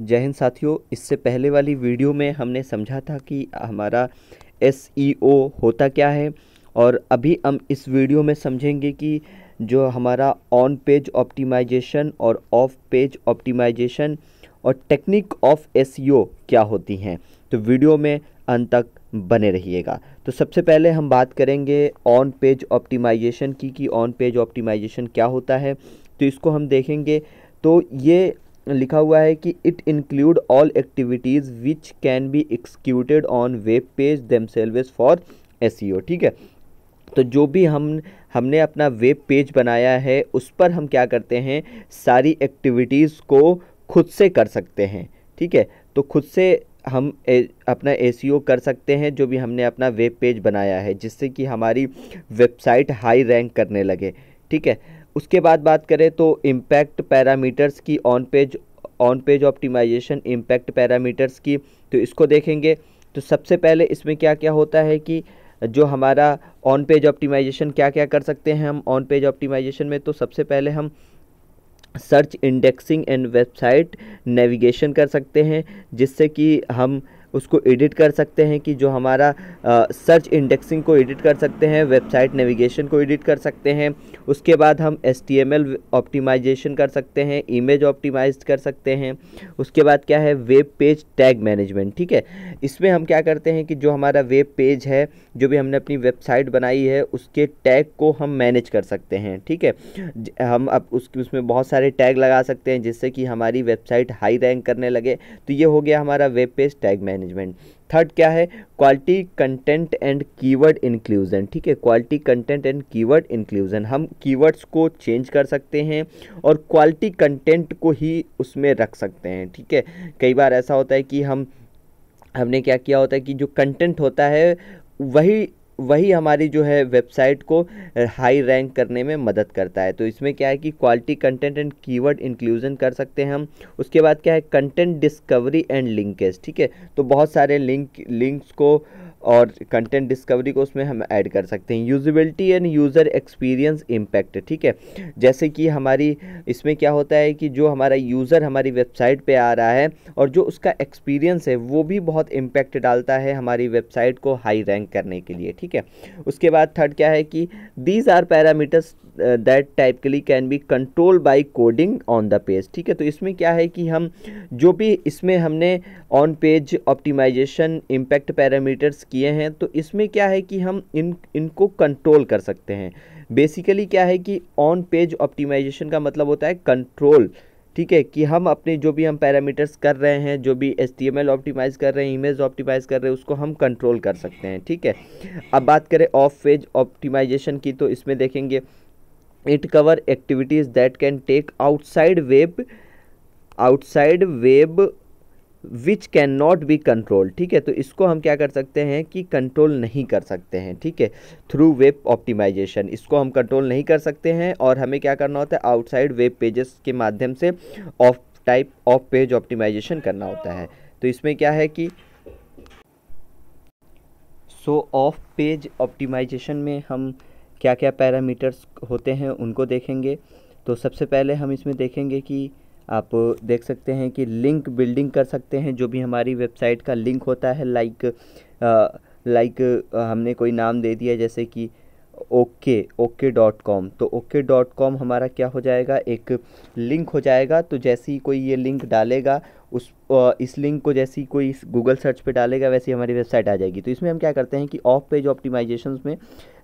जय हिंद साथियों इससे पहले वाली वीडियो में हमने समझा था कि हमारा एस होता क्या है और अभी हम इस वीडियो में समझेंगे कि जो हमारा ऑन पेज ऑप्टिमाइजेशन और ऑफ पेज ऑप्टिमाइजेशन और टेक्निक ऑफ एस क्या होती हैं तो वीडियो में अंत तक बने रहिएगा तो सबसे पहले हम बात करेंगे ऑन पेज ऑप्टिमाइजेशन की कि ऑन पेज ऑप्टिमाइजेशन क्या होता है तो इसको हम देखेंगे तो ये लिखा हुआ है कि it include all activities which can be executed on web page सेल्वेज फॉर एस ठीक है तो जो भी हम हमने अपना वेब पेज बनाया है उस पर हम क्या करते हैं सारी एक्टिविटीज़ को खुद से कर सकते हैं ठीक है तो खुद से हम ए, अपना ए e कर सकते हैं जो भी हमने अपना वेब पेज बनाया है जिससे कि हमारी वेबसाइट हाई रैंक करने लगे ठीक है उसके बाद बात करें तो इम्पैक्ट पैरामीटर्स की on page on page optimization impact parameters की तो इसको देखेंगे तो सबसे पहले इसमें क्या क्या होता है कि जो हमारा ऑन पेज ऑप्टिमाइजेशन क्या क्या कर सकते हैं हम ऑन पेज ऑप्टिमाइजेशन में तो सबसे पहले हम search indexing and website navigation कर सकते हैं जिससे कि हम उसको एडिट कर सकते हैं कि जो हमारा सर्च इंडेक्सिंग को एडिट कर सकते हैं वेबसाइट नेविगेशन को एडिट कर सकते हैं उसके बाद हम H T M L optimization कर सकते हैं इमेज ऑप्टिमाइज कर सकते हैं उसके बाद क्या है वेब पेज टैग मैनेजमेंट ठीक है इसमें हम क्या करते हैं कि जो हमारा वेब पेज है जो भी हमने अपनी वेबसाइट बनाई है उसके टैग को हम मैनेज कर सकते हैं ठीक है हम अब उसमें बहुत सारे टैग लगा सकते हैं जिससे कि हमारी वेबसाइट हाई रैंक करने लगे तो ये हो गया हमारा web page tag manage management third क्या है quality content and keyword inclusion ठीक है quality content and keyword inclusion हम कीवर्ड्स को चेंज कर सकते हैं और क्वालिटी कंटेंट को ही उसमें रख सकते हैं ठीक है कई बार ऐसा होता है कि हम हमने क्या किया होता है कि जो कंटेंट होता है वही वही हमारी जो है वेबसाइट को हाई रैंक करने में मदद करता है तो इसमें क्या है कि quality content and keyword inclusion कर सकते हैं हम उसके बाद क्या है कंटेंट डिस्कवरी एंड लिंकेज ठीक है तो बहुत सारे लिंक लिंक्स को और कंटेंट डिस्कवरी को उसमें हम ऐड कर सकते हैं usability and user experience impact ठीक है जैसे कि हमारी इसमें क्या होता है कि जो हमारा यूज़र हमारी वेबसाइट पे आ रहा है और जो उसका एक्सपीरियंस है वो भी बहुत इम्पैक्ट डालता है हमारी वेबसाइट को हाई रैंक करने के लिए ठीक है उसके बाद थर्ड क्या है कि these are parameters that typically can be control by coding on the page ठीक है तो इसमें क्या है कि हम जो भी इसमें हमने on page optimization impact parameters किए हैं तो इसमें क्या है कि हम इन इनको कंट्रोल कर सकते हैं बेसिकली क्या है कि ऑन पेज ऑप्टिमाइजेशन का मतलब होता है कंट्रोल ठीक है कि हम अपने जो भी हम पैरामीटर्स कर रहे हैं जो भी H T M L optimize कर रहे हैं इमेज ऑप्टिमाइज़ कर रहे हैं उसको हम कंट्रोल कर सकते हैं ठीक है अब बात करें ऑफ पेज ऑप्टिमाइजेशन की तो इसमें देखेंगे it cover activities that can take outside web outside web which can not be control ठीक है तो इसको हम क्या कर सकते हैं कि कंट्रोल नहीं कर सकते हैं ठीक है थ्रू वेब ऑप्टिमाइजेशन इसको हम कंट्रोल नहीं कर सकते हैं और हमें क्या करना होता है आउटसाइड वेब पेजेस के माध्यम से off type of page optimization करना होता है तो इसमें क्या है कि सो ऑफ पेज ऑप्टिमाइजेशन में हम क्या क्या पैरामीटर्स होते हैं उनको देखेंगे तो सबसे पहले हम इसमें देखेंगे कि आप देख सकते हैं कि लिंक बिल्डिंग कर सकते हैं जो भी हमारी वेबसाइट का लिंक होता है लाइक लाइक हमने कोई नाम दे दिया जैसे कि ओके ओके डॉट कॉम तो ओके डॉट कॉम हमारा क्या हो जाएगा एक लिंक हो जाएगा तो जैसे ही कोई ये लिंक डालेगा उस इस लिंक को जैसी कोई गूगल सर्च पे डालेगा वैसी हमारी वेबसाइट आ जाएगी तो इसमें हम क्या करते हैं कि ऑफ पेज ऑप्टिमाइजेशन में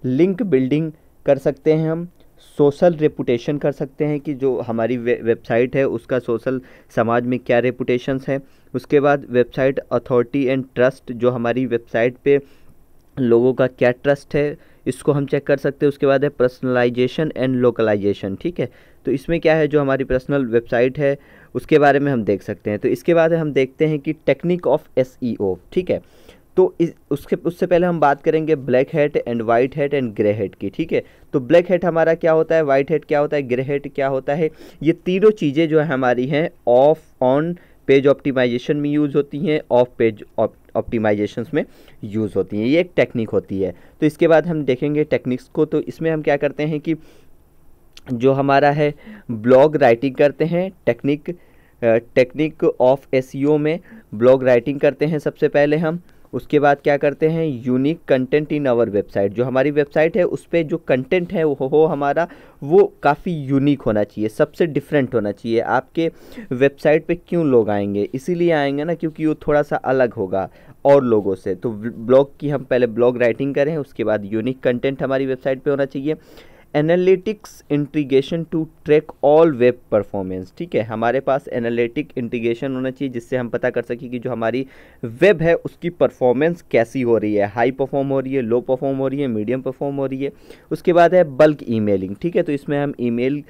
लिंक बिल्डिंग कर सकते हैं हम सोशल रेपुटेशन कर सकते हैं कि जो हमारी वे, वेबसाइट है उसका सोशल समाज में क्या रेपुटेशंस है उसके बाद वेबसाइट अथॉरिटी एंड ट्रस्ट जो हमारी वेबसाइट पे लोगों का क्या ट्रस्ट है इसको हम चेक कर सकते हैं उसके बाद है पर्सनलाइजेशन एंड लोकलाइजेशन ठीक है तो इसमें क्या है जो हमारी पर्सनल वेबसाइट है उसके बारे में हम देख सकते हैं तो इसके बाद हम देखते हैं कि टेक्निक ऑफ एस ठीक है तो इस उसके उससे पहले हम बात करेंगे black head and white head and grey head की ठीक है तो ब्लैक हेड हमारा क्या होता है वाइट हेड क्या होता है ग्रे हेड क्या होता है ये तीनों चीज़ें जो है हमारी हैं ऑफ ऑन पेज ऑप्टिमाइजेशन में यूज़ होती हैं ऑफ पेज ऑप्टिमाइजेशन में यूज़ होती हैं ये एक टेक्निक होती है तो इसके बाद हम देखेंगे टेक्निक्स को तो इसमें हम क्या करते हैं कि जो हमारा है ब्लॉग राइटिंग करते हैं टेक्निक टेक्निक ऑफ एस में ब्लॉग राइटिंग करते हैं सबसे पहले हम उसके बाद क्या करते हैं unique content in our website जो हमारी वेबसाइट है उस पर जो कंटेंट है वो हो हमारा वो काफ़ी यूनिक होना चाहिए सबसे डिफरेंट होना चाहिए आपके वेबसाइट पे क्यों लोग आएंगे इसीलिए आएंगे ना क्योंकि वो थोड़ा सा अलग होगा और लोगों से तो ब्लॉग की हम पहले ब्लॉग राइटिंग करें उसके बाद यूनिक कंटेंट हमारी वेबसाइट पर होना चाहिए analytics integration to track all web performance ठीक है हमारे पास एनालिटिक इंटीग्रेशन होना चाहिए जिससे हम पता कर सकें कि जो हमारी वेब है उसकी परफॉर्मेंस कैसी हो रही है हाई परफॉर्म हो रही है लो परफॉर्म हो रही है मीडियम परफॉर्म हो रही है उसके बाद है बल्क ईमेलिंग ठीक है तो इसमें हम ईमेल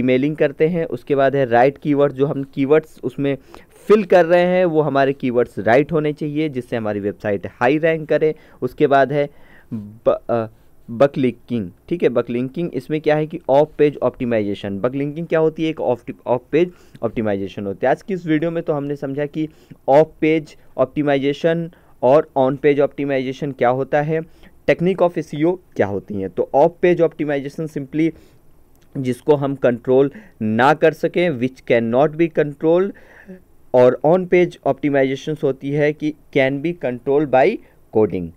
ईमेलिंग e-, करते हैं उसके बाद है राइट कीवर्ड जो हम कीवर्ड्स उसमें फिल कर रहे हैं वो हमारे कीवर्ड्स राइट होने चाहिए जिससे हमारी वेबसाइट हाई रैंक करे उसके बाद है ब, uh, बकलिंकिंग ठीक है बकलिंकिंग इसमें क्या है कि ऑफ पेज ऑप्टिमाइजेशन बकलिंकिंग क्या होती है एक ऑफ पेज ऑप्टिमाइजेशन होती है आज की इस वीडियो में तो हमने समझा कि ऑफ पेज ऑप्टिमाइजेशन और ऑन पेज ऑप्टिमाइजेशन क्या होता है टेक्निक ऑफ एस क्या होती हैं तो ऑफ पेज ऑप्टिमाइजेशन सिंपली जिसको हम कंट्रोल ना कर सकें which can not be control और ऑन पेज ऑप्टिमाइजेशन होती है कि can be control by coding